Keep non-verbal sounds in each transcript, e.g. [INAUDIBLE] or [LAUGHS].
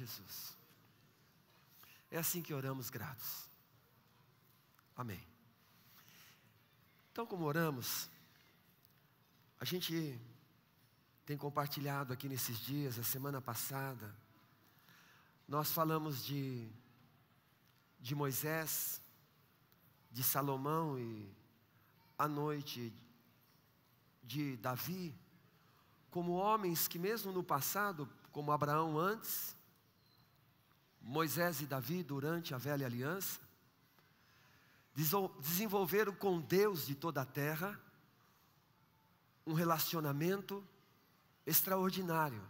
Jesus. É assim que oramos gratos. Amém. Então, como oramos, a gente tem compartilhado aqui nesses dias, a semana passada, nós falamos de, de Moisés, de Salomão e à noite de Davi, como homens que, mesmo no passado, como Abraão antes, Moisés e Davi durante a velha aliança, desenvolveram com Deus de toda a terra um relacionamento extraordinário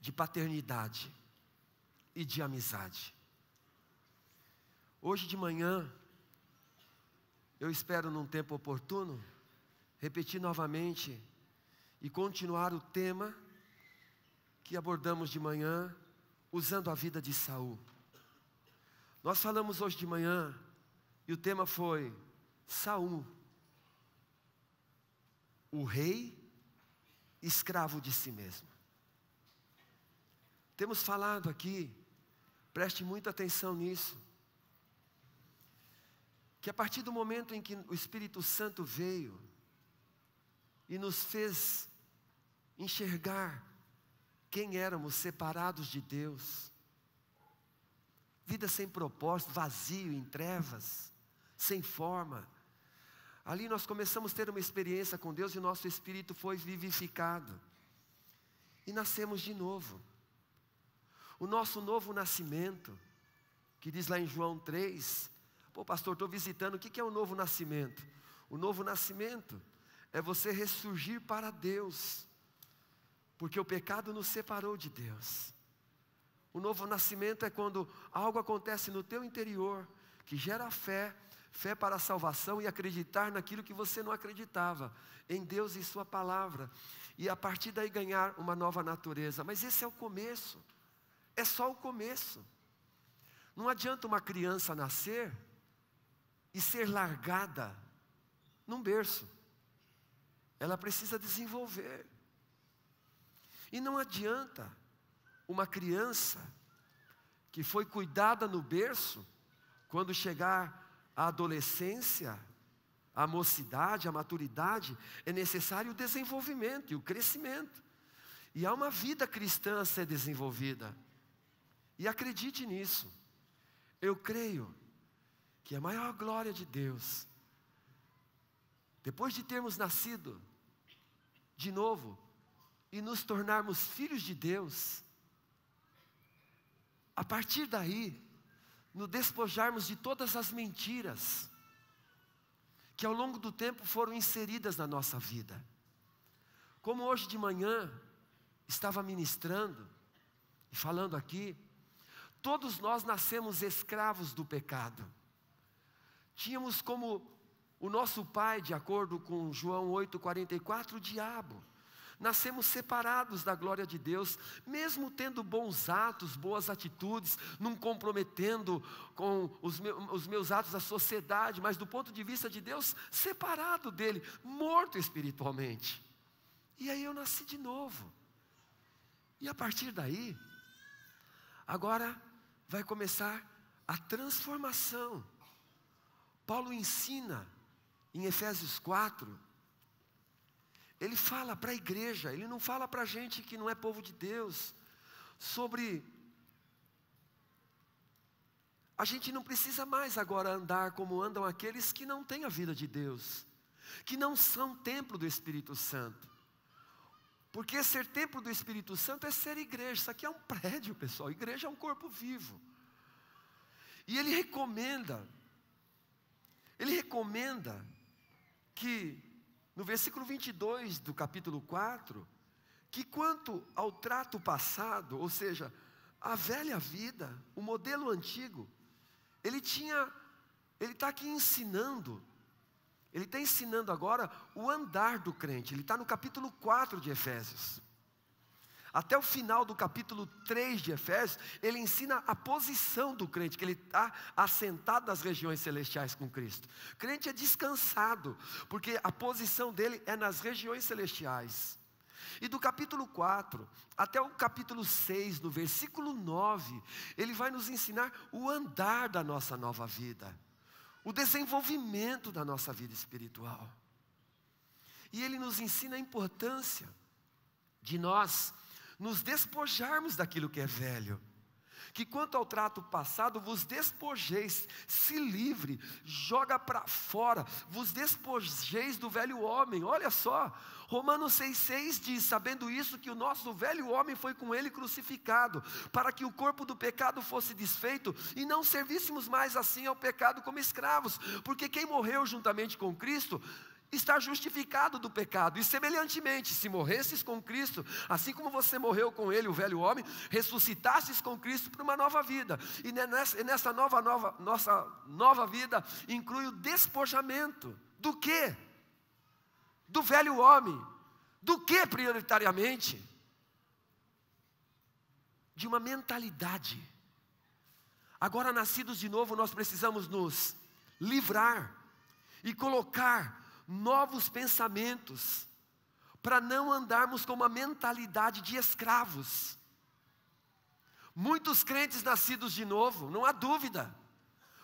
de paternidade e de amizade. Hoje de manhã, eu espero num tempo oportuno repetir novamente e continuar o tema que abordamos de manhã usando a vida de Saul. Nós falamos hoje de manhã e o tema foi Saul, o rei escravo de si mesmo. Temos falado aqui, preste muita atenção nisso, que a partir do momento em que o Espírito Santo veio e nos fez enxergar quem éramos separados de Deus. Vida sem propósito, vazio, em trevas, sem forma. Ali nós começamos a ter uma experiência com Deus e nosso espírito foi vivificado. E nascemos de novo. O nosso novo nascimento, que diz lá em João 3, pô, pastor, estou visitando, o que é o novo nascimento? O novo nascimento é você ressurgir para Deus porque o pecado nos separou de Deus. O novo nascimento é quando algo acontece no teu interior que gera fé, fé para a salvação e acreditar naquilo que você não acreditava, em Deus e Sua palavra, e a partir daí ganhar uma nova natureza. Mas esse é o começo, é só o começo. Não adianta uma criança nascer e ser largada num berço, ela precisa desenvolver. E não adianta uma criança que foi cuidada no berço, quando chegar à adolescência, à mocidade, à maturidade, é necessário o desenvolvimento e o crescimento. E há uma vida cristã a ser desenvolvida. E acredite nisso. Eu creio que a maior glória de Deus, depois de termos nascido de novo, e nos tornarmos filhos de Deus, a partir daí, nos despojarmos de todas as mentiras que ao longo do tempo foram inseridas na nossa vida. Como hoje de manhã estava ministrando e falando aqui, todos nós nascemos escravos do pecado. Tínhamos como o nosso pai, de acordo com João 8,44, o diabo Nascemos separados da glória de Deus, mesmo tendo bons atos, boas atitudes, não comprometendo com os, meus, atos da sociedade, mas do ponto de vista de Deus, separado dele, morto espiritualmente. E aí eu nasci de novo. E a partir daí, agora vai começar a transformação. Paulo ensina em Efésios 4 ele fala para a igreja, ele não fala para a gente que não é povo de Deus, sobre. A gente não precisa mais agora andar como andam aqueles que não têm a vida de Deus, que não são templo do Espírito Santo. Porque ser templo do Espírito Santo é ser igreja. Isso aqui é um prédio, pessoal. igreja é um corpo vivo. E ele recomenda, ele recomenda que no versículo 22 do capítulo 4, que quanto ao trato passado, ou seja, a velha vida, o modelo antigo, ele tinha, ele está aqui ensinando, ele está ensinando agora o andar do crente, ele está no capítulo 4 de Efésios. Até o final do capítulo 3 de Efésios, ele ensina a posição do crente, que ele está assentado nas regiões celestiais com Cristo. O crente é descansado, porque a posição dele é nas regiões celestiais. E do capítulo 4 até o capítulo 6, no versículo 9, ele vai nos ensinar o andar da nossa nova vida, o desenvolvimento da nossa vida espiritual. E ele nos ensina a importância de nós nos despojarmos daquilo que é velho. Que quanto ao trato passado, vos despojeis, se livre, joga para fora, vos despojeis do velho homem. Olha só, Romanos 6,6 diz: Sabendo isso, que o nosso velho homem foi com ele crucificado, para que o corpo do pecado fosse desfeito e não servíssemos mais assim ao pecado como escravos, porque quem morreu juntamente com Cristo está justificado do pecado. E semelhantemente, se morresses com Cristo, assim como você morreu com Ele, o velho homem, ressuscitasses com Cristo para uma nova vida. E nessa nova, nova, nossa nova vida inclui o despojamento. Do que? Do velho homem. Do que prioritariamente? De uma mentalidade. Agora, nascidos de novo, nós precisamos nos livrar e colocar novos pensamentos, para não andarmos com uma mentalidade de escravos. Muitos crentes nascidos de novo, não há dúvida,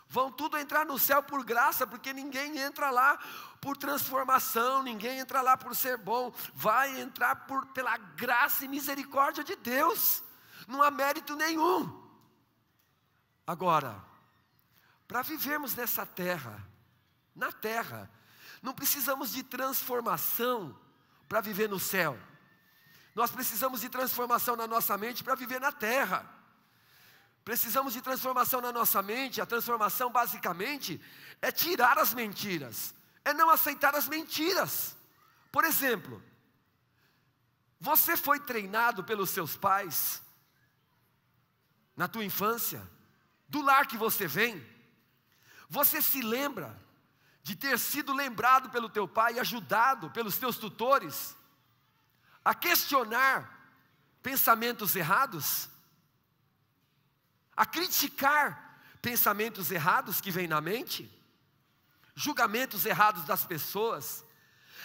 vão tudo entrar no céu por graça, porque ninguém entra lá por transformação, ninguém entra lá por ser bom, vai entrar por, pela graça e misericórdia de Deus, não há mérito nenhum. Agora, para vivermos nessa terra, na terra, não precisamos de transformação para viver no céu. Nós precisamos de transformação na nossa mente para viver na terra. Precisamos de transformação na nossa mente. A transformação, basicamente, é tirar as mentiras, é não aceitar as mentiras. Por exemplo, você foi treinado pelos seus pais na tua infância, do lar que você vem? Você se lembra de ter sido lembrado pelo teu pai e ajudado pelos teus tutores a questionar pensamentos errados, a criticar pensamentos errados que vêm na mente, julgamentos errados das pessoas,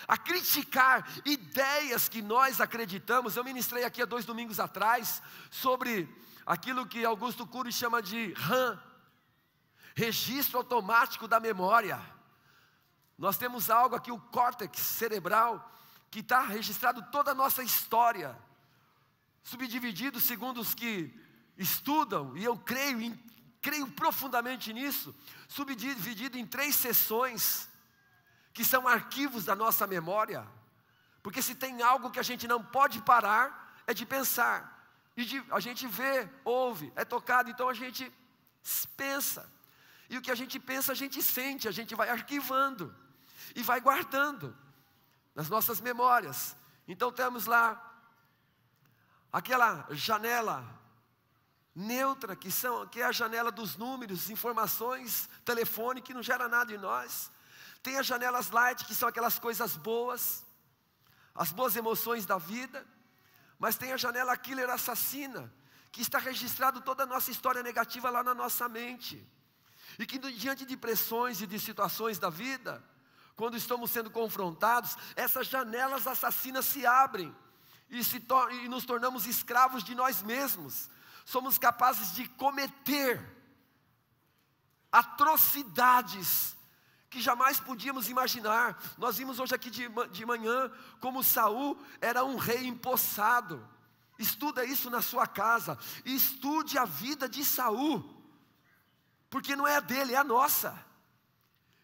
a criticar ideias que nós acreditamos. Eu ministrei aqui há dois domingos atrás sobre aquilo que Augusto Cury chama de RAM registro automático da memória. Nós temos algo aqui, o córtex cerebral, que está registrado toda a nossa história, subdividido segundo os que estudam, e eu creio, em, creio profundamente nisso, subdividido em três seções, que são arquivos da nossa memória, porque se tem algo que a gente não pode parar, é de pensar, e de, a gente vê, ouve, é tocado, então a gente pensa, e o que a gente pensa, a gente sente, a gente vai arquivando e vai guardando nas nossas memórias. Então temos lá aquela janela neutra, que, são, que é a janela dos números, informações, telefone, que não gera nada em nós. Tem as janelas light, que são aquelas coisas boas, as boas emoções da vida. Mas tem a janela killer assassina, que está registrado toda a nossa história negativa lá na nossa mente. E que diante de pressões e de situações da vida, quando estamos sendo confrontados, essas janelas assassinas se abrem e, se e nos tornamos escravos de nós mesmos. Somos capazes de cometer atrocidades que jamais podíamos imaginar. Nós vimos hoje aqui de, de manhã como Saul era um rei empossado. Estuda isso na sua casa. Estude a vida de Saul. Porque não é a dele, é a nossa.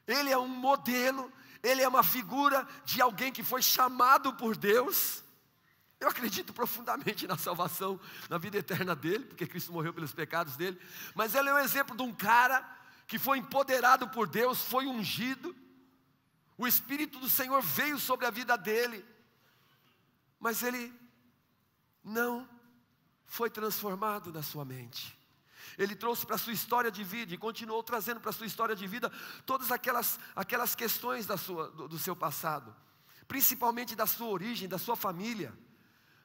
Ele é um modelo, ele é uma figura de alguém que foi chamado por Deus. Eu acredito profundamente na salvação, na vida eterna dele, porque Cristo morreu pelos pecados dele. Mas ele é um exemplo de um cara que foi empoderado por Deus, foi ungido. O Espírito do Senhor veio sobre a vida dele, mas ele não foi transformado na sua mente. Ele trouxe para a sua história de vida e continuou trazendo para a sua história de vida todas aquelas, aquelas questões da sua, do, do seu passado, principalmente da sua origem, da sua família.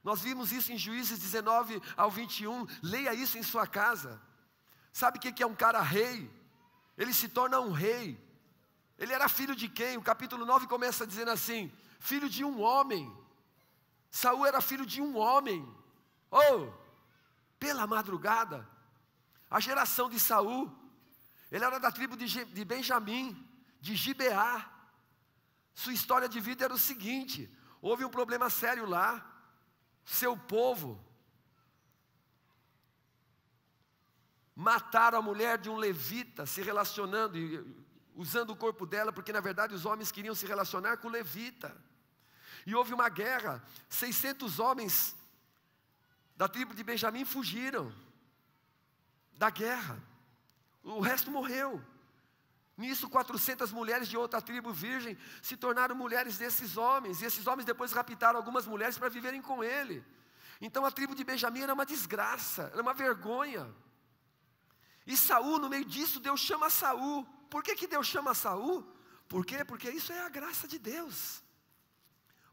Nós vimos isso em Juízes 19 ao 21. Leia isso em sua casa. Sabe o que é um cara rei? Ele se torna um rei. Ele era filho de quem? O capítulo 9 começa dizendo assim: filho de um homem. Saul era filho de um homem. Oh, pela madrugada, a geração de Saul, ele era da tribo de, de Benjamim, de Gibeá. Sua história de vida era o seguinte: houve um problema sério lá. Seu povo mataram a mulher de um levita se relacionando e usando o corpo dela, porque na verdade os homens queriam se relacionar com o levita. E houve uma guerra, 600 homens da tribo de Benjamim fugiram da guerra. O resto morreu. Nisso, 400 mulheres de outra tribo virgem se tornaram mulheres desses homens, e esses homens depois raptaram algumas mulheres para viverem com ele. Então a tribo de Benjamim era uma desgraça, era uma vergonha. E Saul, no meio disso, Deus chama Saul. Por que, que Deus chama Saul? Por quê? Porque isso é a graça de Deus.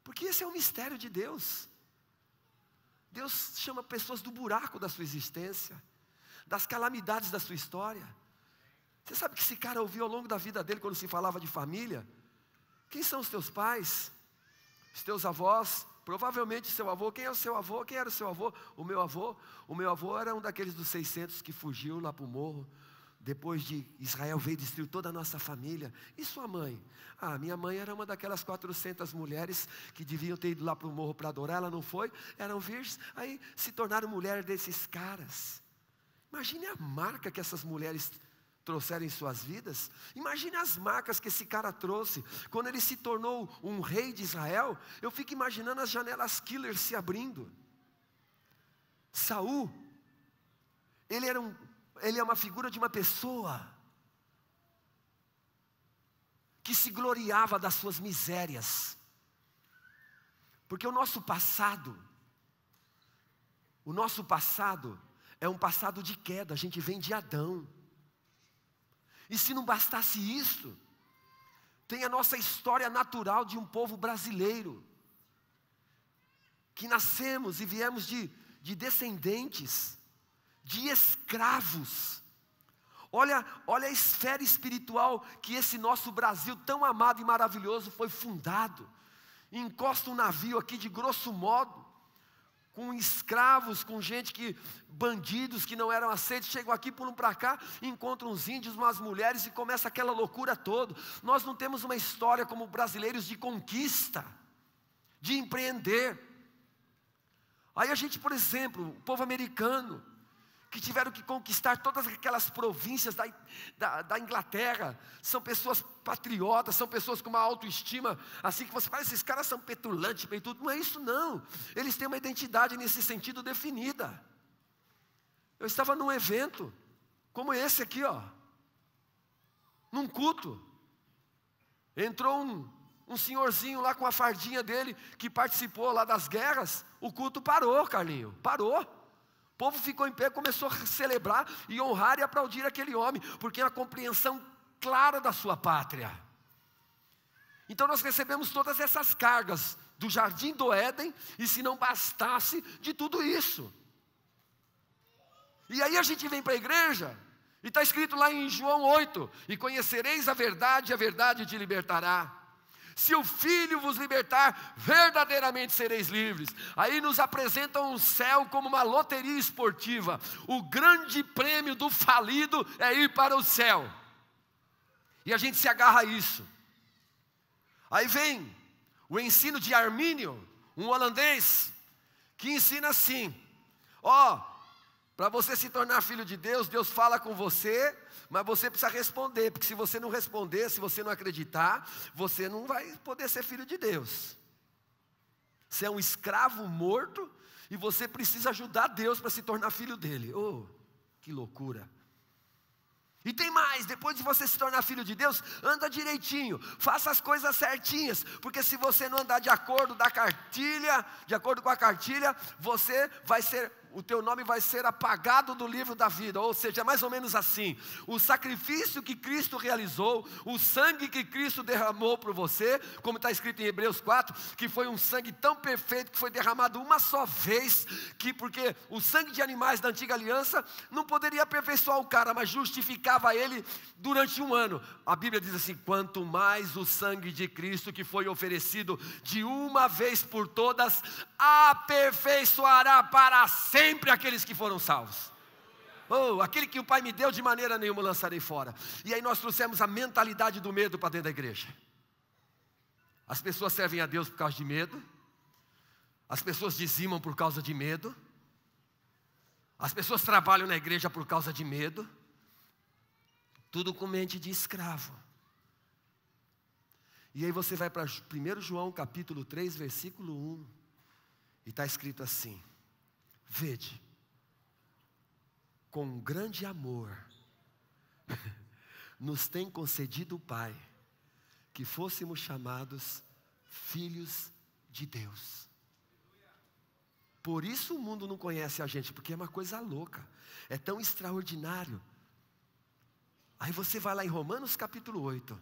Porque esse é o mistério de Deus. Deus chama pessoas do buraco da sua existência das calamidades da sua história. Você sabe que esse cara ouviu ao longo da vida dele, quando se falava de família? Quem são os teus pais? Os teus avós? Provavelmente seu avô. Quem é o seu avô? Quem era o seu avô? O meu avô. O meu avô era um daqueles dos 600 que fugiu lá para o morro. Depois de Israel veio e destruiu toda a nossa família. E sua mãe? Ah, minha mãe era uma daquelas 400 mulheres que deviam ter ido lá para o morro para adorar, ela não foi, eram virgens, aí se tornaram mulher desses caras. Imagine a marca que essas mulheres trouxeram em suas vidas. Imagine as marcas que esse cara trouxe. Quando ele se tornou um rei de Israel, eu fico imaginando as janelas killers se abrindo. Saul, ele, era um, ele é uma figura de uma pessoa que se gloriava das suas misérias. Porque o nosso passado, o nosso passado é um passado de queda, a gente vem de Adão. E se não bastasse isso, tem a nossa história natural de um povo brasileiro, que nascemos e viemos de, de descendentes, de escravos. Olha, olha a esfera espiritual que esse nosso Brasil tão amado e maravilhoso foi fundado. Encosta um navio aqui de grosso modo com escravos, com gente que, bandidos que não eram aceitos, chegam aqui, pulam para cá, encontram uns índios, umas mulheres e começa aquela loucura toda. Nós não temos uma história como brasileiros de conquista, de empreender. Aí a gente, por exemplo, o povo americano, que tiveram que conquistar todas aquelas províncias da, da, da, Inglaterra, são pessoas patriotas, são pessoas com uma autoestima, assim que você fala, esses caras são petulantes, bem tudo, não é isso não, eles têm uma identidade nesse sentido definida. Eu estava num evento, como esse aqui, ó, num culto, entrou um, um senhorzinho lá com a fardinha dele, que participou lá das guerras, o culto parou, Carlinho, parou. O povo ficou em pé, começou a celebrar e honrar e aplaudir aquele homem, porque é uma compreensão clara da sua pátria. Então nós recebemos todas essas cargas do jardim do Éden, e se não bastasse de tudo isso. E aí a gente vem para a igreja, e está escrito lá em João 8: E conhecereis a verdade, e a verdade te libertará. Se o Filho vos libertar, verdadeiramente sereis livres. Aí nos apresentam o céu como uma loteria esportiva. O grande prêmio do falido é ir para o céu. E a gente se agarra a isso. Aí vem o ensino de Armínio, um holandês, que ensina assim: ó, para você se tornar filho de Deus, Deus fala com você mas você precisa responder, porque se você não responder, se você não acreditar, você não vai poder ser filho de Deus. Você é um escravo morto e você precisa ajudar Deus para se tornar filho dele. Oh, que loucura! E tem mais, depois de você se tornar filho de Deus, anda direitinho, faça as coisas certinhas, porque se você não andar de acordo da cartilha, de acordo com a cartilha, você vai ser o teu nome vai ser apagado do livro da vida. Ou seja, é mais ou menos assim: o sacrifício que Cristo realizou, o sangue que Cristo derramou por você, como está escrito em Hebreus 4, que foi um sangue tão perfeito que foi derramado uma só vez, que porque o sangue de animais da antiga aliança não poderia aperfeiçoar o cara, mas justificava ele durante um ano. A Bíblia diz assim: quanto mais o sangue de Cristo que foi oferecido de uma vez por todas, aperfeiçoará para sempre aqueles que foram salvos. Oh, aquele que o Pai me deu, de maneira nenhuma lançarei fora. E aí nós trouxemos a mentalidade do medo para dentro da igreja. As pessoas servem a Deus por causa de medo, as pessoas dizimam por causa de medo, as pessoas trabalham na igreja por causa de medo, tudo com mente de escravo. E aí você vai para 1 João capítulo 3, versículo 1. E está escrito assim: Vede, com grande amor, [LAUGHS] nos tem concedido o Pai, que fôssemos chamados filhos de Deus. Por isso o mundo não conhece a gente, porque é uma coisa louca, é tão extraordinário. Aí você vai lá em Romanos capítulo 8,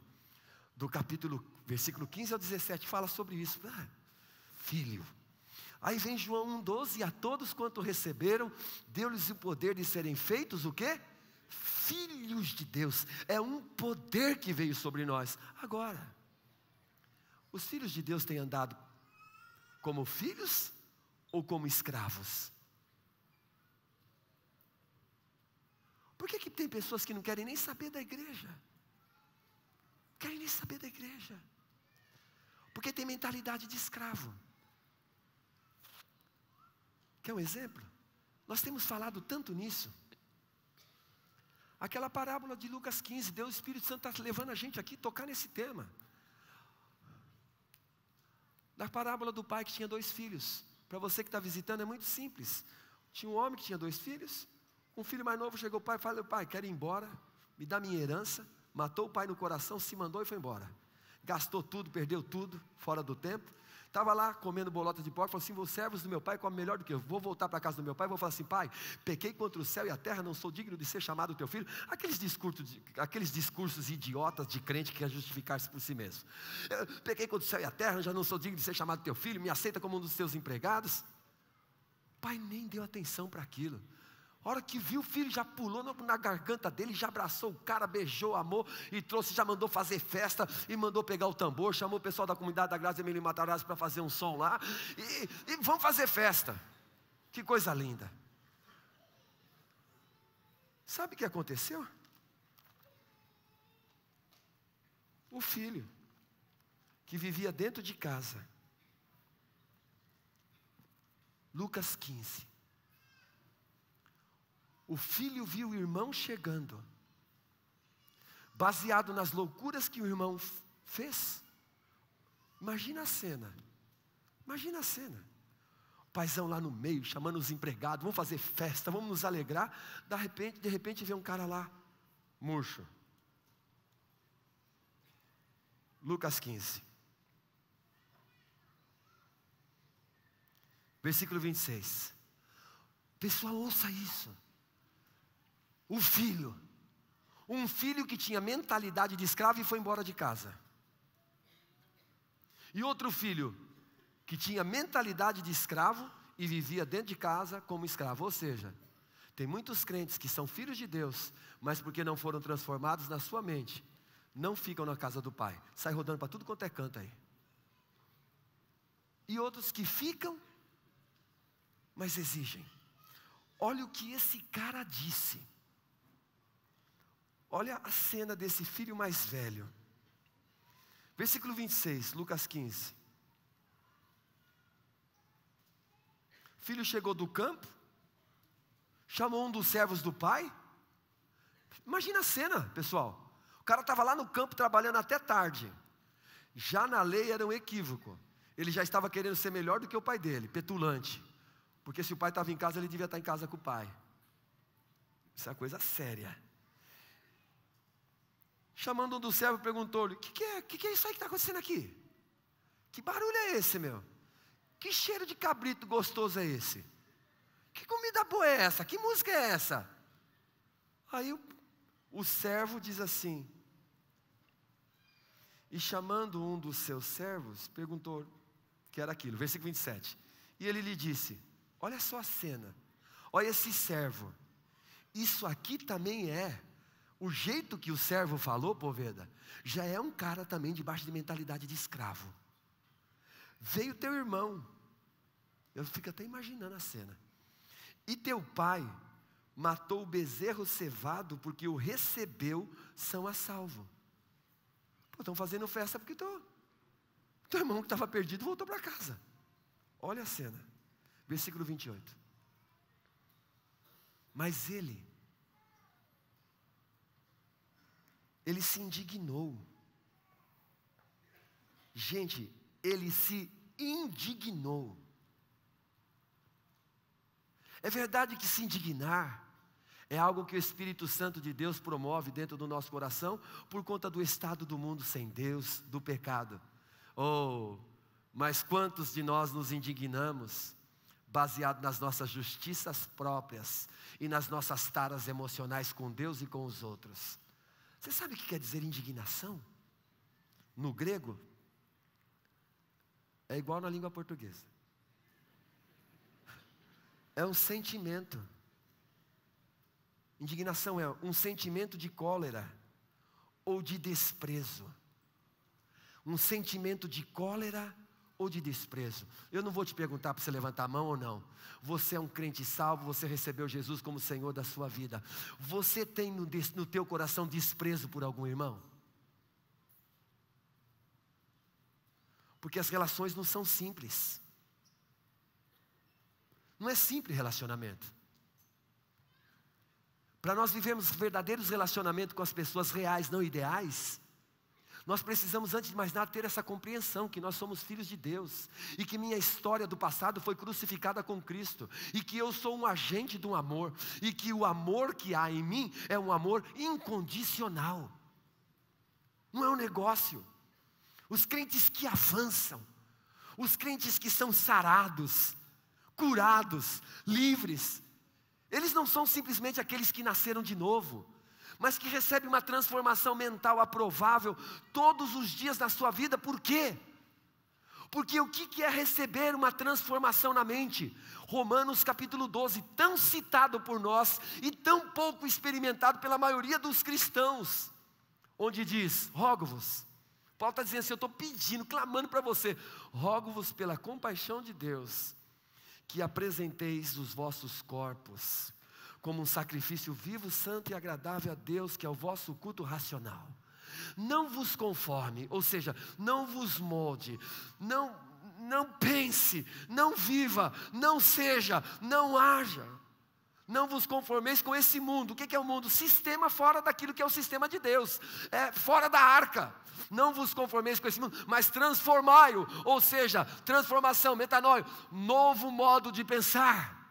do capítulo, versículo 15 ao 17, fala sobre isso. Ah, filho, Aí vem João 1,12: E a todos quanto receberam, deu-lhes o poder de serem feitos o quê? Filhos de Deus. É um poder que veio sobre nós. Agora, os filhos de Deus têm andado como filhos ou como escravos? Por que, que tem pessoas que não querem nem saber da igreja? Não querem nem saber da igreja. Porque tem mentalidade de escravo. Quer um exemplo? Nós temos falado tanto nisso. Aquela parábola de Lucas 15, Deus, o Espírito Santo está levando a gente aqui tocar nesse tema. Da parábola do pai que tinha dois filhos. Para você que está visitando é muito simples. Tinha um homem que tinha dois filhos. Um filho mais novo chegou o pai e falou: Pai, quero ir embora, me dá minha herança. Matou o pai no coração, se mandou e foi embora. Gastou tudo, perdeu tudo, fora do tempo. Estava lá comendo bolota de porco, falou assim: Os servos do meu pai comem melhor do que eu. Vou voltar para a casa do meu pai, vou falar assim: Pai, pequei contra o céu e a terra, não sou digno de ser chamado teu filho. Aqueles discursos, aqueles discursos idiotas de crente que quer justificar-se por si mesmo. Eu pequei contra o céu e a terra, já não sou digno de ser chamado teu filho, me aceita como um dos teus empregados. O pai nem deu atenção para aquilo. A hora que viu o filho, já pulou na garganta dele, já abraçou o cara, beijou, amou e trouxe, já mandou fazer festa e mandou pegar o tambor, chamou o pessoal da comunidade da Graça Emílio Matarazzo para fazer um som lá e, e vamos fazer festa. Que coisa linda. Sabe o que aconteceu? O filho, que vivia dentro de casa, Lucas 15, o filho viu o irmão chegando, baseado nas loucuras que o irmão fez. Imagina a cena. Imagina a cena. O paizão lá no meio, chamando os empregados, vamos fazer festa, vamos nos alegrar. De repente, de repente vê um cara lá, murcho. Lucas 15. Versículo 26. Pessoal, ouça isso o filho. Um filho que tinha mentalidade de escravo e foi embora de casa. E outro filho que tinha mentalidade de escravo e vivia dentro de casa como escravo. Ou seja, tem muitos crentes que são filhos de Deus, mas porque não foram transformados na sua mente, não ficam na casa do Pai. Sai rodando para tudo quanto é canto aí. E outros que ficam, mas exigem. Olha o que esse cara disse. Olha a cena desse filho mais velho. Versículo 26, Lucas 15. O filho chegou do campo, chamou um dos servos do pai. Imagina a cena, pessoal. O cara estava lá no campo trabalhando até tarde. Já na lei era um equívoco. Ele já estava querendo ser melhor do que o pai dele, petulante. Porque se o pai estava em casa, ele devia estar em casa com o pai. Isso é uma coisa séria. Chamando um dos servos, perguntou-lhe: O que, que, é? que, que é isso aí que está acontecendo aqui? Que barulho é esse, meu? Que cheiro de cabrito gostoso é esse? Que comida boa é essa? Que música é essa? Aí o, o servo diz assim: E chamando um dos seus servos, perguntou que era aquilo, versículo 27. E ele lhe disse: Olha só a cena, olha esse servo, isso aqui também é o jeito que o servo falou, Poveda, já é um cara também debaixo de mentalidade de escravo. Veio teu irmão. Eu fico até imaginando a cena. E teu pai matou o bezerro cevado porque o recebeu são a salvo. Estão fazendo festa porque tô, teu irmão que estava perdido voltou para casa. Olha a cena. Versículo 28. Mas ele, ele se indignou. Gente, ele se indignou. É verdade que se indignar é algo que o Espírito Santo de Deus promove dentro do nosso coração por conta do estado do mundo sem Deus, do pecado. Oh, mas quantos de nós nos indignamos baseado nas nossas justiças próprias e nas nossas taras emocionais com Deus e com os outros? Você sabe o que quer dizer indignação? No grego, é igual na língua portuguesa. É um sentimento. Indignação é um sentimento de cólera ou de desprezo. Um sentimento de cólera ou de desprezo. Eu não vou te perguntar para você levantar a mão ou não. Você é um crente salvo, você recebeu Jesus como Senhor da sua vida. Você tem no, no teu coração desprezo por algum irmão? Porque as relações não são simples. Não é simples relacionamento. Para nós vivermos verdadeiros relacionamentos com as pessoas reais, não ideais, nós precisamos, antes de mais nada, ter essa compreensão que nós somos filhos de Deus e que minha história do passado foi crucificada com Cristo e que eu sou um agente do amor e que o amor que há em mim é um amor incondicional. Não é um negócio. Os crentes que avançam, os crentes que são sarados, curados, livres, eles não são simplesmente aqueles que nasceram de novo mas que recebe uma transformação mental aprovável todos os dias da sua vida, por quê? Porque o que é receber uma transformação na mente? Romanos capítulo 12, tão citado por nós e tão pouco experimentado pela maioria dos cristãos, onde diz: Rogo-vos, Paulo está dizendo assim: Eu estou pedindo, clamando para você, rogo-vos pela compaixão de Deus, que apresenteis os vossos corpos como um sacrifício vivo, santo e agradável a Deus, que é o vosso culto racional. Não vos conforme, ou seja, não vos molde, não, não pense, não viva, não seja, não haja. Não vos conformeis com esse mundo. O que é o mundo? Sistema fora daquilo que é o sistema de Deus, é fora da arca. Não vos conformeis com esse mundo, mas transformai-o, ou seja, transformação, metanoio, novo modo de pensar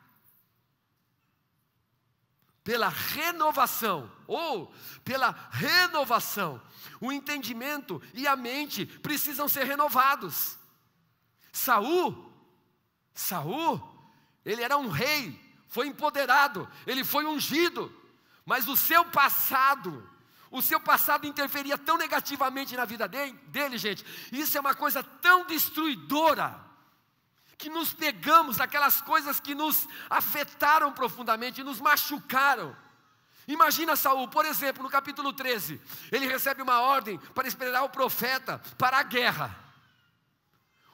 pela renovação, ou pela renovação, o entendimento e a mente precisam ser renovados. Saul, Saul, ele era um rei, foi empoderado, ele foi ungido, mas o seu passado, o seu passado interferia tão negativamente na vida dele, gente, isso é uma coisa tão destruidora que nos pegamos, aquelas coisas que nos afetaram profundamente, nos machucaram. Imagina Saul, por exemplo, no capítulo 13, ele recebe uma ordem para esperar o profeta para a guerra.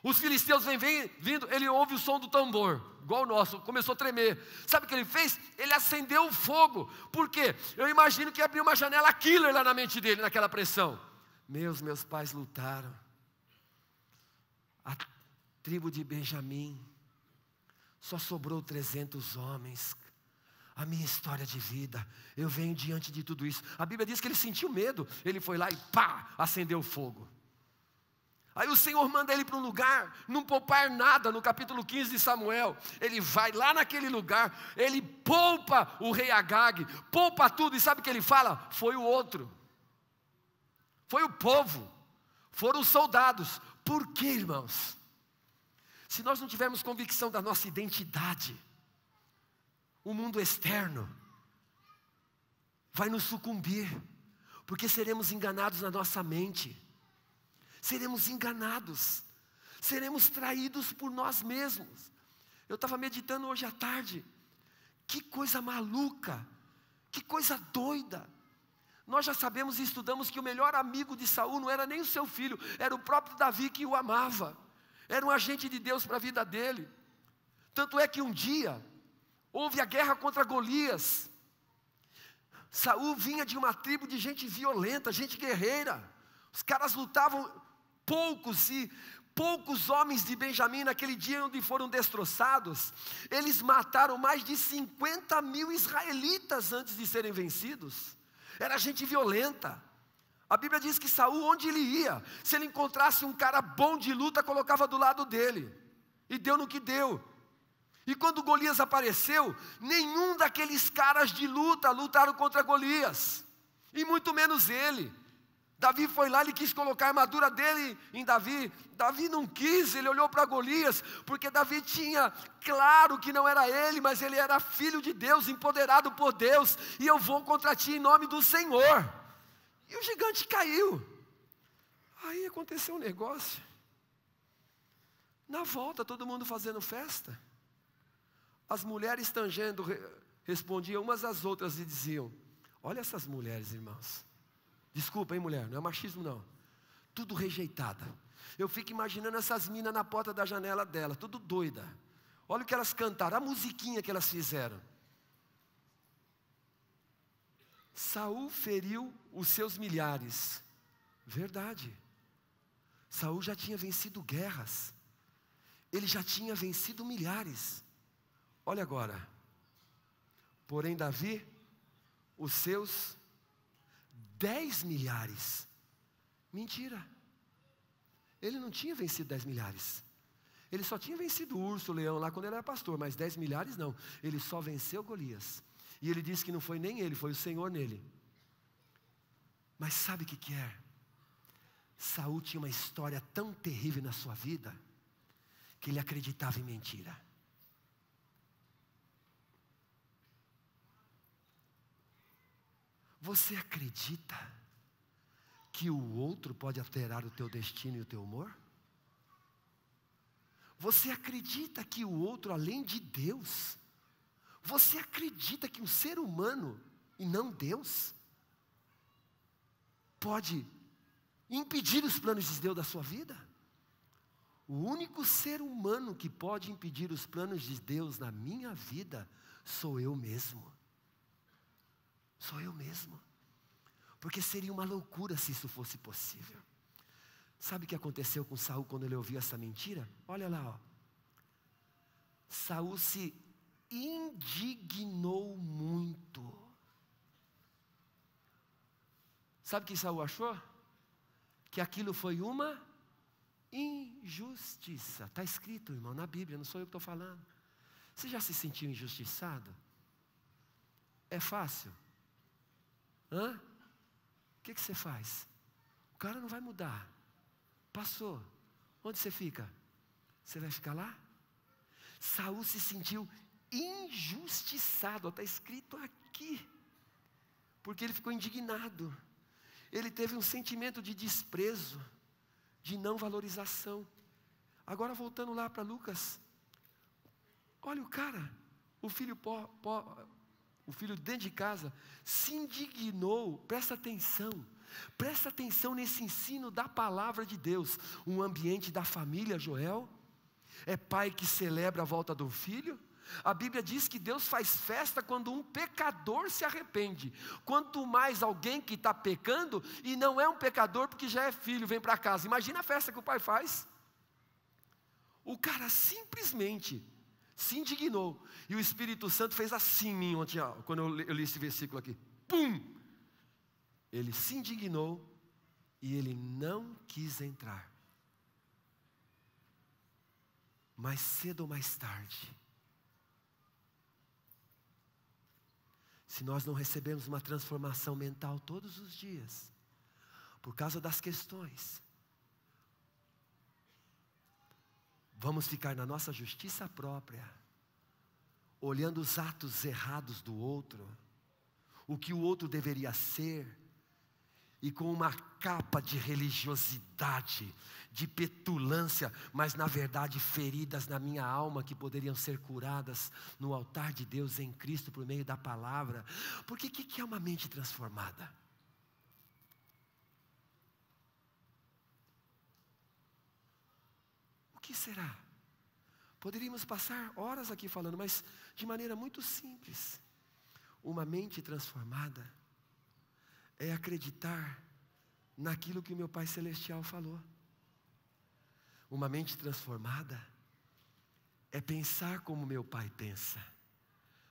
Os filisteus vêm vindo, ele ouve o som do tambor, igual o nosso, começou a tremer. Sabe o que ele fez? Ele acendeu o fogo. Por quê? Eu imagino que abriu uma janela killer lá na mente dele, naquela pressão. Meus, meus pais lutaram tribo de Benjamim, só sobrou 300 homens. A minha história de vida, eu venho diante de tudo isso. A Bíblia diz que ele sentiu medo, ele foi lá e pá, acendeu fogo. Aí o Senhor manda ele para um lugar, não poupar nada, no capítulo 15 de Samuel. Ele vai lá naquele lugar, ele poupa o rei Agag, poupa tudo, e sabe o que ele fala? Foi o outro, foi o povo, foram os soldados. Por quê, irmãos? Se nós não tivermos convicção da nossa identidade, o mundo externo vai nos sucumbir, porque seremos enganados na nossa mente, seremos enganados, seremos traídos por nós mesmos. Eu estava meditando hoje à tarde, que coisa maluca, que coisa doida. Nós já sabemos e estudamos que o melhor amigo de Saul não era nem o seu filho, era o próprio Davi que o amava. Era um agente de Deus para a vida dele. Tanto é que um dia houve a guerra contra Golias. Saul vinha de uma tribo de gente violenta, gente guerreira. Os caras lutavam poucos e poucos homens de Benjamim naquele dia onde foram destroçados, eles mataram mais de 50 mil israelitas antes de serem vencidos. Era gente violenta. A Bíblia diz que Saul, onde ele ia, se ele encontrasse um cara bom de luta, colocava do lado dele. E deu no que deu. E quando Golias apareceu, nenhum daqueles caras de luta lutaram contra Golias, e muito menos ele. Davi foi lá, ele quis colocar a armadura dele em Davi. Davi não quis, ele olhou para Golias, porque Davi tinha claro que não era ele, mas ele era filho de Deus, empoderado por Deus, e eu vou contra ti em nome do Senhor. E o gigante caiu. Aí aconteceu um negócio. Na volta, todo mundo fazendo festa. As mulheres tangendo respondiam umas às outras e diziam: Olha essas mulheres, irmãos. Desculpa, hein, mulher, não é machismo, não. Tudo rejeitada. Eu fico imaginando essas minas na porta da janela dela, tudo doida. Olha o que elas cantaram, a musiquinha que elas fizeram. Saul feriu os seus milhares. Verdade. Saul já tinha vencido guerras. Ele já tinha vencido milhares. Olha agora. Porém Davi, os seus dez milhares. Mentira. Ele não tinha vencido dez milhares. Ele só tinha vencido o urso, o leão lá quando ele era pastor, mas dez milhares não. Ele só venceu Golias. E ele disse que não foi nem ele, foi o Senhor nele. Mas sabe o que, que é? Saul tinha uma história tão terrível na sua vida que ele acreditava em mentira. Você acredita que o outro pode alterar o teu destino e o teu humor? Você acredita que o outro, além de Deus, você acredita que um ser humano, e não Deus, pode impedir os planos de Deus da sua vida? O único ser humano que pode impedir os planos de Deus na minha vida sou eu mesmo. Sou eu mesmo. Porque seria uma loucura se isso fosse possível. Sabe o que aconteceu com Saul quando ele ouviu essa mentira? Olha lá, ó. Saul se indignou muito. Sabe o que Saul achou? Que aquilo foi uma injustiça. Está escrito, irmão, na Bíblia, não sou eu que estou falando. Você já se sentiu injustiçado? É fácil? Hã? O que, que você faz? O cara não vai mudar. Passou. Onde você fica? Você vai ficar lá? Saul se sentiu injustiçado, está escrito aqui, porque ele ficou indignado, ele teve um sentimento de desprezo, de não valorização. Agora, voltando lá para Lucas, olha o cara, o filho, pó, pó, o filho dentro de casa, se indignou, presta atenção, presta atenção nesse ensino da palavra de Deus. Um ambiente da família, Joel, é pai que celebra a volta do filho a Bíblia diz que Deus faz festa quando um pecador se arrepende. Quanto mais alguém que está pecando e não é um pecador porque já é filho, vem para casa. Imagina a festa que o pai faz. O cara simplesmente se indignou. E o Espírito Santo fez assim em mim ontem, quando eu li esse versículo aqui. Pum! Ele se indignou e ele não quis entrar. Mais cedo ou mais tarde, se nós não recebemos uma transformação mental todos os dias, por causa das questões, vamos ficar na nossa justiça própria, olhando os atos errados do outro, o que o outro deveria ser, e com uma capa de religiosidade, de petulância, mas na verdade feridas na minha alma que poderiam ser curadas no altar de Deus em Cristo por meio da palavra. Porque o que, que é uma mente transformada? O que será? Poderíamos passar horas aqui falando, mas de maneira muito simples. Uma mente transformada é acreditar naquilo que meu Pai Celestial falou. Uma mente transformada é pensar como meu Pai pensa.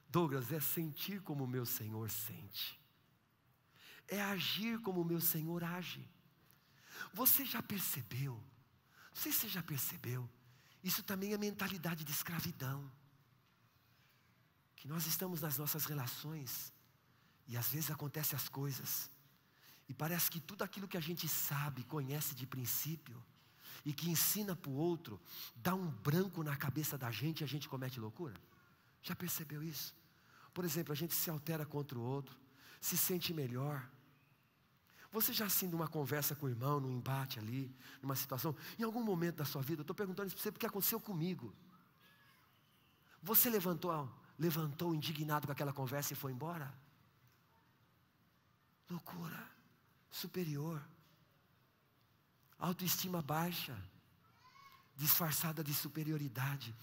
Douglas, é sentir como meu Senhor sente. É agir como meu Senhor age. Você já percebeu? Não sei se você já percebeu. Isso também é mentalidade de escravidão. Que nós estamos nas nossas relações e às vezes acontecem as coisas. E parece que tudo aquilo que a gente sabe, conhece de princípio, e que ensina para o outro, dá um branco na cabeça da gente e a gente comete loucura? Já percebeu isso? Por exemplo, a gente se altera contra o outro, se sente melhor. Você já assim numa conversa com o irmão, num embate ali, numa situação, em algum momento da sua vida, eu estou perguntando isso para você porque aconteceu comigo. Você levantou, levantou indignado com aquela conversa e foi embora? Loucura, superior autoestima baixa, disfarçada de superioridade.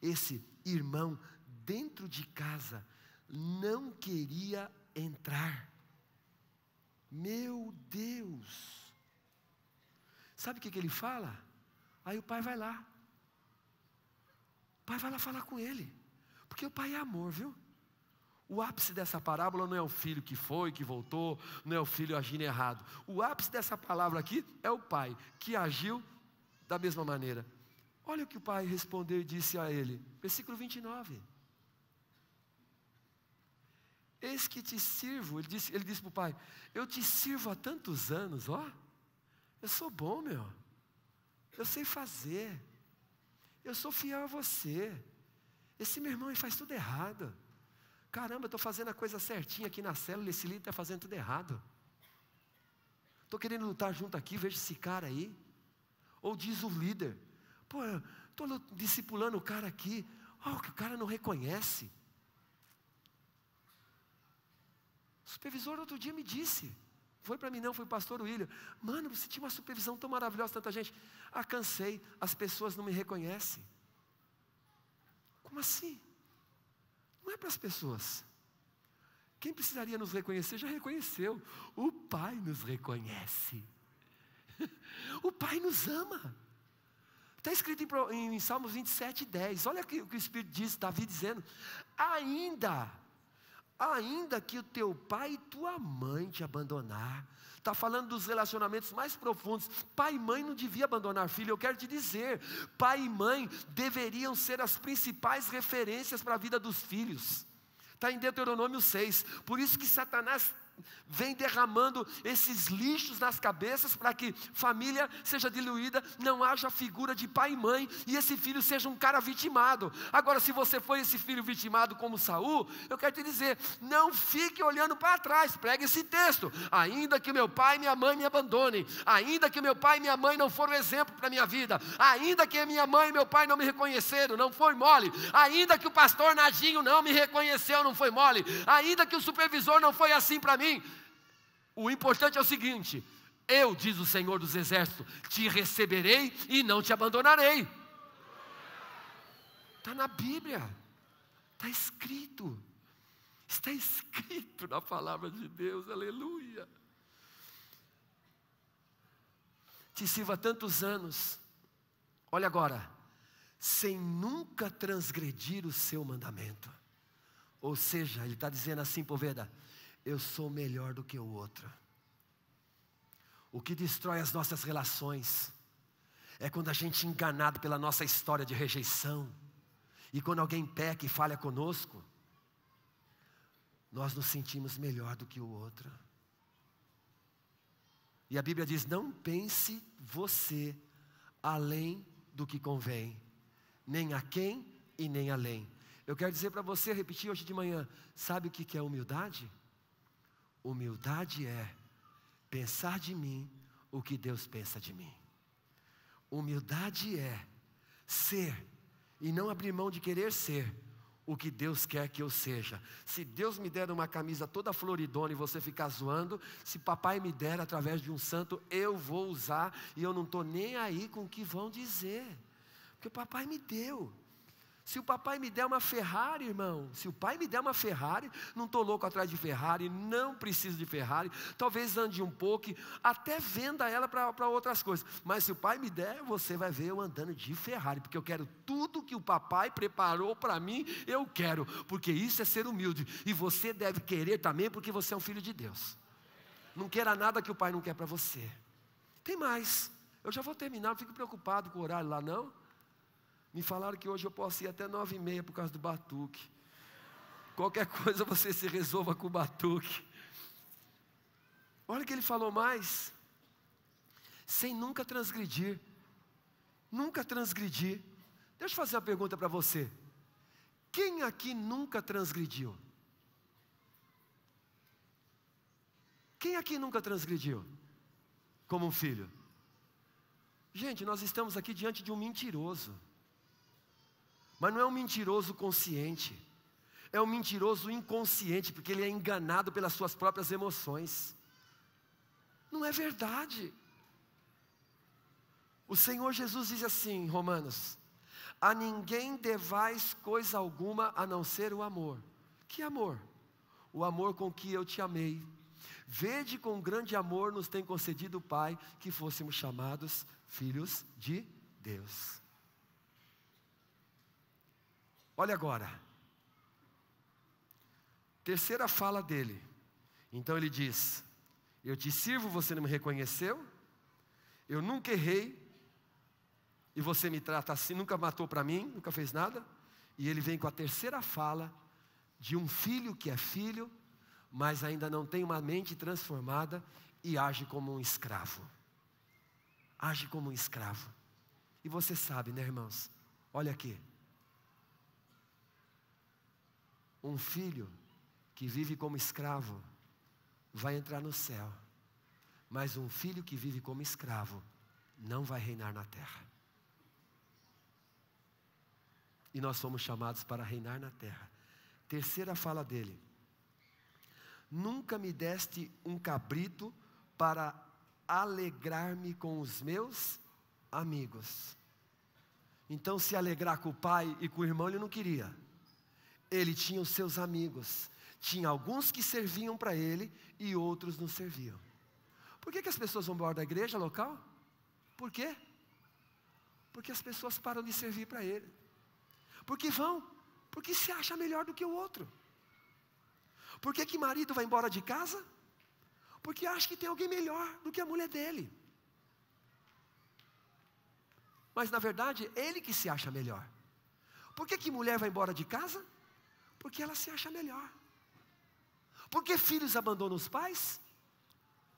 Esse irmão dentro de casa não queria entrar. Meu Deus! Sabe o que, que ele fala? Aí o pai vai lá. O pai vai lá falar com ele. Porque o pai é amor, viu? O ápice dessa parábola não é o filho que foi, que voltou, não é o filho agindo errado. O ápice dessa palavra aqui é o pai que agiu da mesma maneira. Olha o que o pai respondeu e disse a ele, versículo 29. Eis que te sirvo, ele disse, ele disse para o pai: Eu te sirvo há tantos anos, ó. Eu sou bom, meu. Eu sei fazer. Eu sou fiel a você. Esse meu irmão faz tudo errado. Caramba, estou fazendo a coisa certinha aqui na célula, esse líder está fazendo tudo errado. Estou querendo lutar junto aqui, veja esse cara aí. Ou diz o líder: Pô, estou discipulando o cara aqui, oh, que o cara não reconhece. O supervisor outro dia me disse, foi para mim não, foi o pastor William. Mano, você tinha uma supervisão tão maravilhosa, tanta gente. Ah, cansei, as pessoas não me reconhecem. Como assim? não é para as pessoas. Quem precisaria nos reconhecer já reconheceu. O Pai nos reconhece. [LAUGHS] O Pai nos ama. Está escrito em, em Salmos 27, 10. Olha o que o Espírito diz, Davi dizendo: ainda ainda que o teu pai e tua mãe te abandonar. Está falando dos relacionamentos mais profundos. Pai e mãe não devia abandonar filho, eu quero te dizer. Pai e mãe deveriam ser as principais referências para a vida dos filhos. Está em Deuteronômio 6. Por isso que Satanás vem derramando esses lixos nas cabeças para que família seja diluída, não haja figura de pai e mãe e esse filho seja um cara vitimado. Agora, se você foi esse filho vitimado como Saul, eu quero te dizer, não fique olhando para trás, pregue esse texto. Ainda que meu pai e minha mãe me abandonem, ainda que meu pai e minha mãe não foram exemplo para minha vida, ainda que minha mãe e meu pai não me reconheceram, não foi mole, ainda que o pastor Nadinho não me reconheceu, não foi mole, ainda que o supervisor não foi assim para mim mim, o importante é o seguinte: eu, diz o Senhor dos Exércitos, te receberei e não te abandonarei. Está na Bíblia, está escrito, está escrito na palavra de Deus, aleluia. Te sirva tantos anos, olha agora, sem nunca transgredir o seu mandamento. Ou seja, ele está dizendo assim, poveda, eu sou melhor do que o outro. O que destrói as nossas relações é quando a gente é enganado pela nossa história de rejeição. E quando alguém peca e falha conosco, nós nos sentimos melhor do que o outro. E a Bíblia diz: não pense você além do que convém, nem a quem e nem além. Eu quero dizer para você, repetir hoje de manhã: sabe o que é humildade? Humildade é pensar de mim o que Deus pensa de mim. Humildade é ser e não abrir mão de querer ser o que Deus quer que eu seja. Se Deus me der uma camisa toda floridona e você ficar zoando, se papai me der através de um santo, eu vou usar e eu não estou nem aí com o que vão dizer, porque papai me deu. Se o papai me der uma Ferrari, irmão, se o pai me der uma Ferrari, não estou louco atrás de Ferrari, não preciso de Ferrari, talvez ande um pouco, até venda ela para outras coisas. Mas se o pai me der, você vai ver eu andando de Ferrari, porque eu quero tudo que o papai preparou para mim, eu quero, porque isso é ser humilde. E você deve querer também, porque você é um filho de Deus. Não queira nada que o pai não quer para você. Tem mais. Eu já vou terminar, não fico preocupado com o horário lá, não. Me falaram que hoje eu posso ir até nove e meia por causa do batuque. Qualquer coisa [LAUGHS] você se resolva com o batuque. Olha o que ele falou mais. Sem nunca transgredir. Nunca transgredir. Deixa eu fazer uma pergunta para você. Quem aqui nunca transgrediu? Quem aqui nunca transgrediu? Como um filho? Gente, nós estamos aqui diante de um mentiroso. Mas não é um mentiroso consciente, é um mentiroso inconsciente, porque ele é enganado pelas suas próprias emoções. Não é verdade. O Senhor Jesus diz assim, em Romanos: A ninguém devais coisa alguma a não ser o amor. Que amor? O amor com que eu te amei. Vede com grande amor nos tem concedido o Pai que fôssemos chamados filhos de Deus. Olha agora. Terceira fala dele. Então ele diz: Eu te sirvo, você não me reconheceu. Eu nunca errei. E você me trata assim, nunca matou para mim, nunca fez nada. E ele vem com a terceira fala de um filho que é filho, mas ainda não tem uma mente transformada e age como um escravo. Age como um escravo. E você sabe, né, irmãos? Olha aqui. um filho que vive como escravo vai entrar no céu, mas um filho que vive como escravo não vai reinar na terra. E nós somos chamados para reinar na terra. Terceira fala dele: Nunca me deste um cabrito para alegrar-me com os meus amigos. Então, se alegrar com o pai e com o irmão, ele não queria ele tinha os seus amigos. Tinha alguns que serviam para ele e outros não serviam. Por que, que as pessoas vão embora da igreja local? Por quê? Porque as pessoas param de servir para ele. Porque vão, porque se acha melhor do que o outro. Por que, que marido vai embora de casa? Porque acha que tem alguém melhor do que a mulher dele. Mas na verdade, ele que se acha melhor. Por que, que mulher vai embora de casa? Porque ela se acha melhor. Por que filhos abandonam os pais?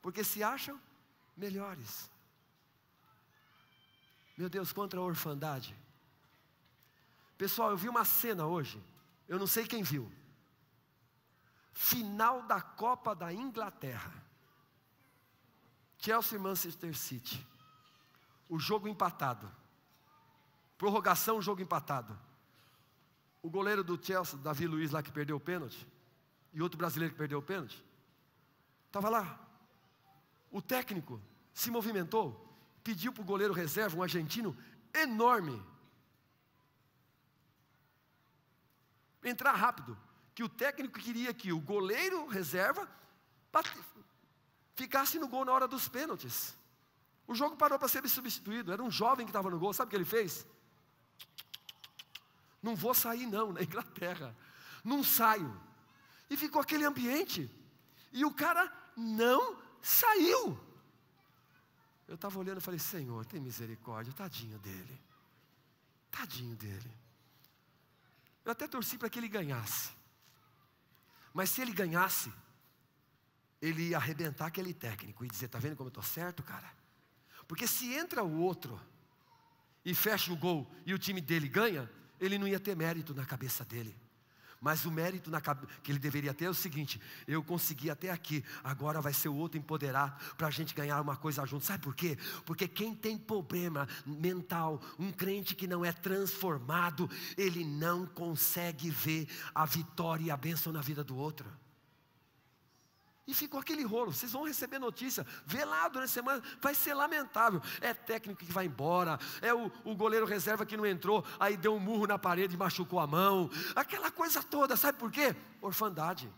Porque se acham melhores. Meu Deus, contra a orfandade. Pessoal, eu vi uma cena hoje, eu não sei quem viu. Final da Copa da Inglaterra. Chelsea Manchester City. O jogo empatado. Prorrogação, jogo empatado o goleiro do Chelsea, Davi Luiz, lá que perdeu o pênalti, e outro brasileiro que perdeu o pênalti, estava lá. O técnico se movimentou, pediu para o goleiro reserva, um argentino enorme, entrar rápido, que o técnico queria que o goleiro reserva ficasse no gol na hora dos pênaltis. O jogo parou para ser substituído, era um jovem que estava no gol, sabe o que ele fez? Não vou sair, não, na Inglaterra. Não saio. E ficou aquele ambiente. E o cara não saiu. Eu estava olhando e falei: Senhor, tem misericórdia, tadinho dele. Tadinho dele. Eu até torci para que ele ganhasse. Mas se ele ganhasse, ele ia arrebentar aquele técnico e dizer: Está vendo como eu estou certo, cara? Porque se entra o outro e fecha o gol e o time dele ganha, ele não ia ter mérito na cabeça dele. Mas o mérito na, que ele deveria ter é o seguinte: eu consegui até aqui, agora vai ser o outro empoderado para a gente ganhar uma coisa junto. Sabe por quê? Porque quem tem problema mental, um crente que não é transformado, ele não consegue ver a vitória e a bênção na vida do outro. E ficou aquele rolo. Vocês vão receber notícia. Vê lá durante a semana, vai ser lamentável. É técnico que vai embora, é o, o goleiro reserva que não entrou, aí deu um murro na parede e machucou a mão. Aquela coisa toda, sabe por quê? Orfandade.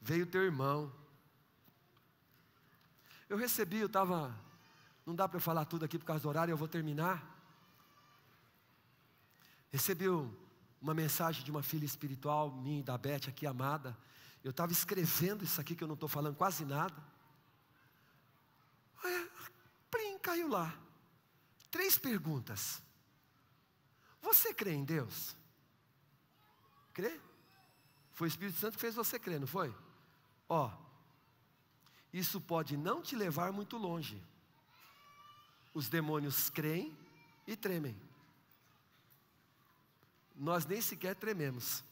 Veio teu irmão. Eu recebi, eu estava. Não dá para eu falar tudo aqui por causa do horário, eu vou terminar recebeu uma mensagem de uma filha espiritual minha e da Beth aqui, amada. Eu estava escrevendo isso aqui que eu não estou falando quase nada. Olha, plim, caiu lá. Três perguntas. Você crê em Deus? Crê? Foi o Espírito Santo que fez você crer, não foi? Ó, isso pode não te levar muito longe. Os demônios creem e tremem nós nem sequer trememos.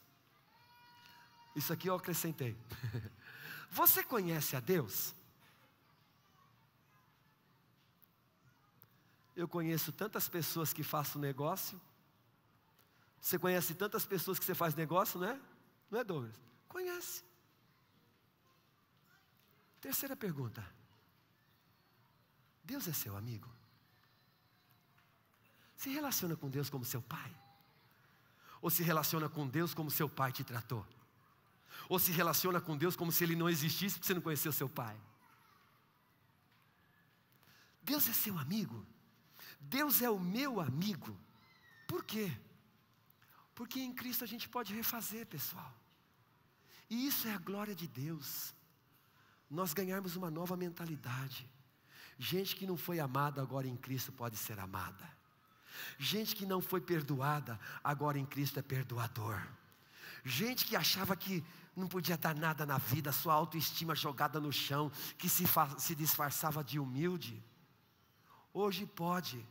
Isso aqui eu acrescentei. [LAUGHS] Você conhece a Deus? Eu conheço tantas pessoas que faço negócio. Você conhece tantas pessoas que você faz negócio, não é? Não é, Douglas? Conhece. Terceira pergunta: Deus é seu amigo? Se relaciona com Deus como seu pai? Ou se relaciona com Deus como seu pai te tratou? Ou se relaciona com Deus como se ele não existisse porque você não conheceu seu pai? Deus é seu amigo. Deus é o meu amigo. Por quê? Porque em Cristo a gente pode refazer, pessoal. E isso é a glória de Deus. Nós ganharmos uma nova mentalidade. Gente que não foi amada agora em Cristo pode ser amada. Gente que não foi perdoada, agora em Cristo é perdoador. Gente que achava que não podia dar nada na vida, sua autoestima jogada no chão, que se, se disfarçava de humilde, hoje pode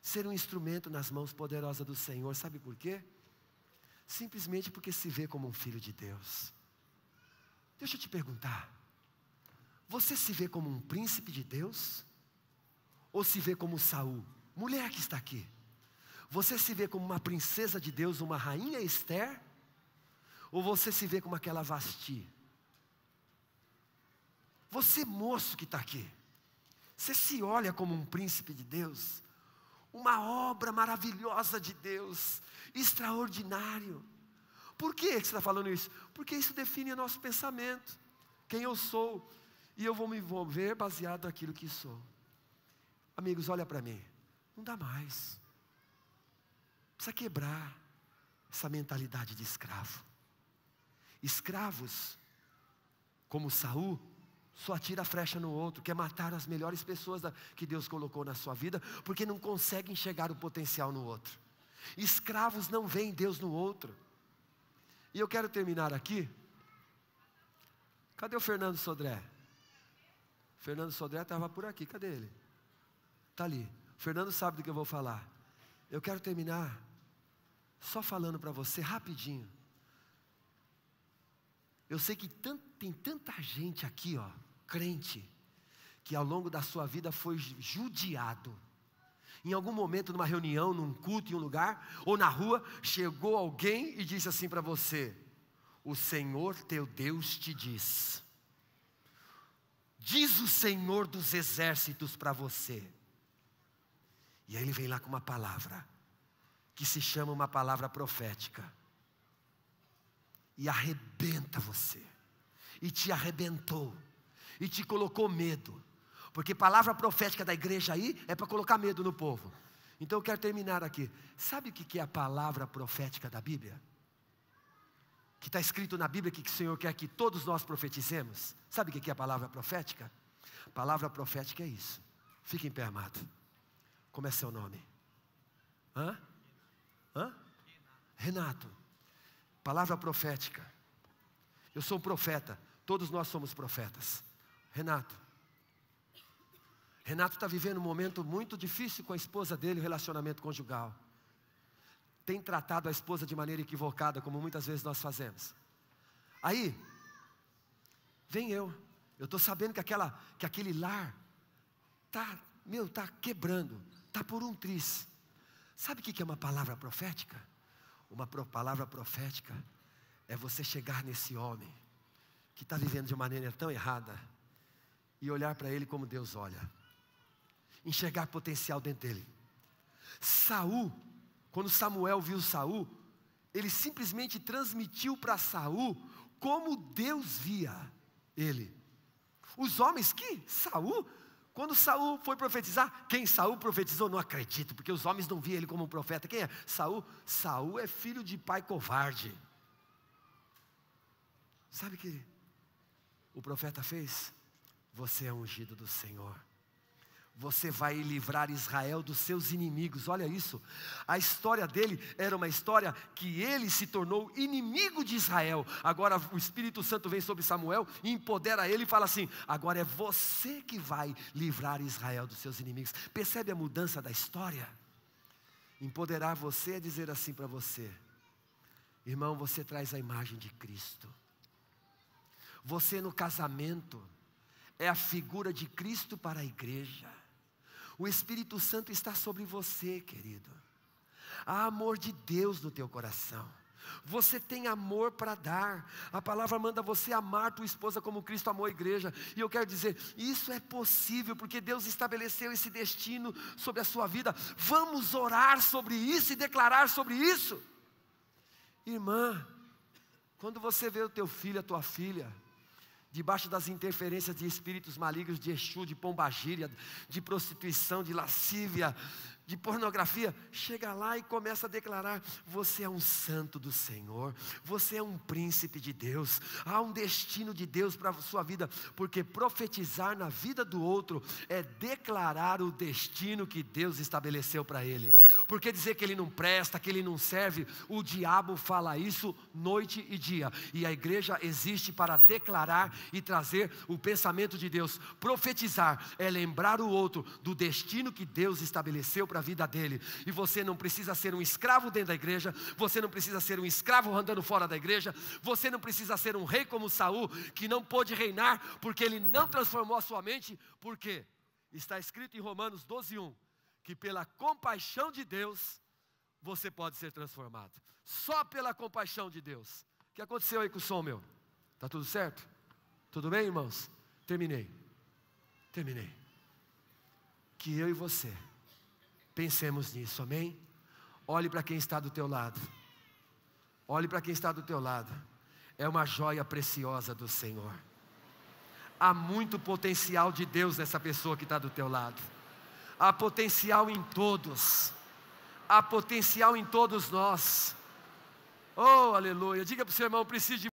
ser um instrumento nas mãos poderosas do Senhor, sabe por quê? Simplesmente porque se vê como um filho de Deus. Deixa eu te perguntar: você se vê como um príncipe de Deus? Ou se vê como Saul? mulher que está aqui, você se vê como uma princesa de Deus, uma rainha Esther? Ou você se vê como aquela Vasti? Você, moço que está aqui, você se olha como um príncipe de Deus, uma obra maravilhosa de Deus, extraordinário. Por que você está falando isso? Porque isso define o nosso pensamento, quem eu sou, e eu vou me envolver baseado naquilo que sou. Amigos, olha para mim. Não dá mais. Precisa quebrar essa mentalidade de escravo. Escravos, como Saul, só atira a flecha no outro, quer matar as melhores pessoas que Deus colocou na sua vida, porque não consegue enxergar o potencial no outro. Escravos não veem Deus no outro. E eu quero terminar aqui. Cadê o Fernando Sodré? Fernando Sodré estava por aqui, cadê ele? Está ali. O Fernando sabe do que eu vou falar. Eu quero terminar só falando para você rapidinho. Eu sei que tem tanta gente aqui, ó, crente, que ao longo da sua vida foi judiado. Em algum momento, numa reunião, num culto, em um lugar, ou na rua, chegou alguém e disse assim para você: O Senhor teu Deus te diz. Diz o Senhor dos exércitos para você e aí ele vem lá com uma palavra, que se chama uma palavra profética, e arrebenta você, e te arrebentou, e te colocou medo, porque palavra profética da igreja aí é para colocar medo no povo. Então eu quero terminar aqui. Sabe o que é a palavra profética da Bíblia? Que está escrito na Bíblia que o Senhor quer que todos nós profetizemos? Sabe o que é a palavra profética? palavra profética é isso. Fique em pé, amado. Como é seu nome? Hã? Hã? Renato. Palavra profética. Eu sou profeta. Todos nós somos profetas. Renato. Renato está vivendo um momento muito difícil com a esposa dele, o relacionamento conjugal. Tem tratado a esposa de maneira equivocada, como muitas vezes nós fazemos. Aí, vem eu. Eu estou sabendo que, aquela, que aquele lar tá, meu, tá quebrando está por um triz. Sabe o que é uma palavra profética? Uma palavra profética é você chegar nesse homem que está vivendo de uma maneira tão errada e olhar para ele como Deus olha, enxergar potencial dentro dele. Saul, quando Samuel viu Saul, ele simplesmente transmitiu para Saul como Deus via ele. Os homens que Saul quando Saul foi profetizar, quem Saul profetizou? Não acredito, porque os homens não viam ele como um profeta. Quem é? Saul, Saul é filho de pai covarde. Sabe o que o profeta fez? Você é ungido do Senhor você vai livrar Israel dos seus inimigos. Olha isso. A história dele era uma história que ele se tornou inimigo de Israel. Agora o Espírito Santo vem sobre Samuel e empodera ele e fala assim: agora é você que vai livrar Israel dos seus inimigos. Percebe a mudança da história? Empoderar você é dizer assim para você: irmão, você traz a imagem de Cristo. Você no casamento é a figura de Cristo para a igreja. O Espírito Santo está sobre você, querido. Há amor de Deus no teu coração. Você tem amor para dar. A palavra manda você amar tua esposa como Cristo amou a igreja. E eu quero dizer, isso é possível porque Deus estabeleceu esse destino sobre a sua vida. Vamos orar sobre isso e declarar sobre isso. Irmã, quando você vê o teu filho, a tua filha, debaixo das interferências de espíritos malignos, de Exu, de pombagira, de prostituição, de lascívia, de pornografia, chega lá e começa a declarar: você é um santo do Senhor, você é um príncipe de Deus, há um destino de Deus para a sua vida, porque profetizar na vida do outro é declarar o destino que Deus estabeleceu para ele. Porque dizer que ele não presta, que ele não serve, o diabo fala isso noite e dia, e a igreja existe para declarar e trazer o pensamento de Deus. Profetizar é lembrar o outro do destino que Deus estabeleceu para a vida dele. E você não precisa ser um escravo dentro da igreja, você não precisa ser um escravo andando fora da igreja, você não precisa ser um rei como Saul, que não pôde reinar porque ele não transformou a sua mente, porque está escrito em Romanos 12:1 que pela compaixão de Deus você pode ser transformado. Só pela compaixão de Deus. O que aconteceu aí com o som meu? Tá tudo certo? Tudo bem, irmãos? Terminei. Terminei. Que eu e você Pensemos nisso, amém? Olhe para quem está do teu lado. Olhe para quem está do teu lado. É uma joia preciosa do Senhor. Há muito potencial de Deus nessa pessoa que está do teu lado. Há potencial em todos. Há potencial em todos nós. Oh, aleluia. Diga para o seu irmão, preciso de